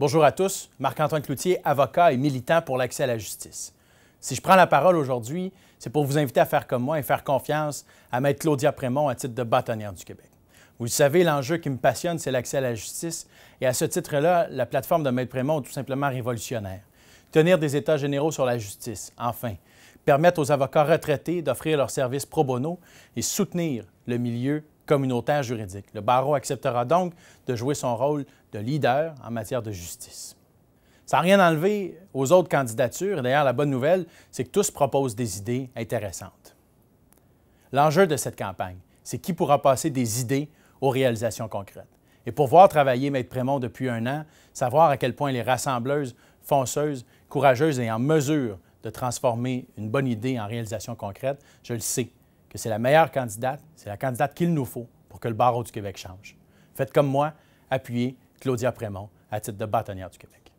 Bonjour à tous, Marc-Antoine Cloutier, avocat et militant pour l'accès à la justice. Si je prends la parole aujourd'hui, c'est pour vous inviter à faire comme moi et faire confiance à Maître Claudia Prémont à titre de bâtonnière du Québec. Vous le savez, l'enjeu qui me passionne, c'est l'accès à la justice. Et à ce titre-là, la plateforme de Maître Prémont est tout simplement révolutionnaire. Tenir des états généraux sur la justice, enfin. Permettre aux avocats retraités d'offrir leurs services pro bono et soutenir le milieu communautaire juridique. Le barreau acceptera donc de jouer son rôle de leader en matière de justice. Sans rien enlever aux autres candidatures, d'ailleurs la bonne nouvelle, c'est que tous proposent des idées intéressantes. L'enjeu de cette campagne, c'est qui pourra passer des idées aux réalisations concrètes. Et pour voir travailler Maître Prémont depuis un an, savoir à quel point les rassembleuses, fonceuse, courageuse et en mesure de transformer une bonne idée en réalisation concrète, je le sais, c'est la meilleure candidate, c'est la candidate qu'il nous faut pour que le barreau du Québec change. Faites comme moi, appuyez Claudia Prémont à titre de bâtonnière du Québec.